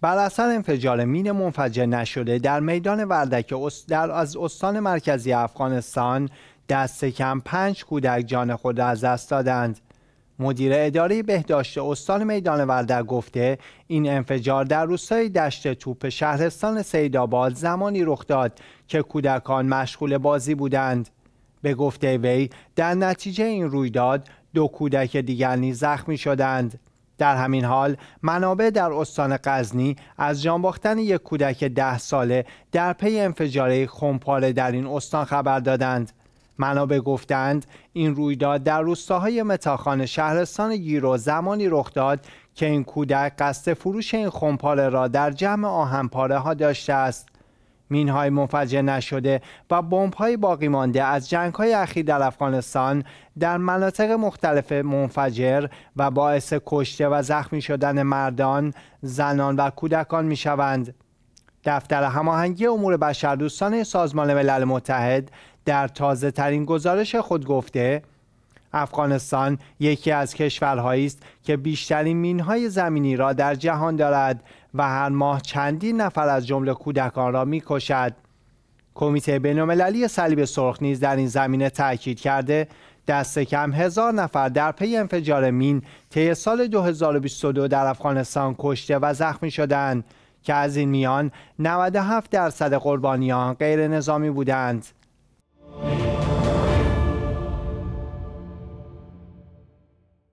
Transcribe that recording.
بر اثر انفجار مین منفجر نشده در میدان وردک در از استان مرکزی افغانستان دست کم پنج کودک جان خود را از دست دادند مدیر اداره بهداشت استان میدان وردک گفته این انفجار در روستای دشت توپ شهرستان سیدآباد زمانی رخ داد که کودکان مشغول بازی بودند به گفته وی در نتیجه این رویداد دو کودک دیگر نیز زخمی شدند در همین حال منابع در استان غزنی از جانباختن یک کودک ده ساله در پی انفجاره خمپاره در این استان خبر دادند منابع گفتند این رویداد در روستاهای متاخان شهرستان گیرو زمانی رخ داد که این کودک قصد فروش این خمپاره را در جمع آهنپاره ها داشته است مینهای منفجر نشده و بمب‌های باقی مانده از جنگ‌های اخیر در افغانستان در مناطق مختلف منفجر و باعث کشته و زخمی شدن مردان، زنان و کودکان می‌شوند. دفتر هماهنگی امور بشردوستان سازمان ملل متحد در تازه ترین گزارش خود گفته افغانستان یکی از کشورهایی است که بیشترین مینهای زمینی را در جهان دارد و هر ماه چندین نفر از جمله کودکان را میکشد کمیته بینالمللی صلیب سرخ نیز در این زمینه تاکید کرده دست کم هزار نفر در پی انفجار مین طی سال 2022 در افغانستان کشته و زخمی شدند که از این میان 97 درصد قربانیان غیر نظامی بودند.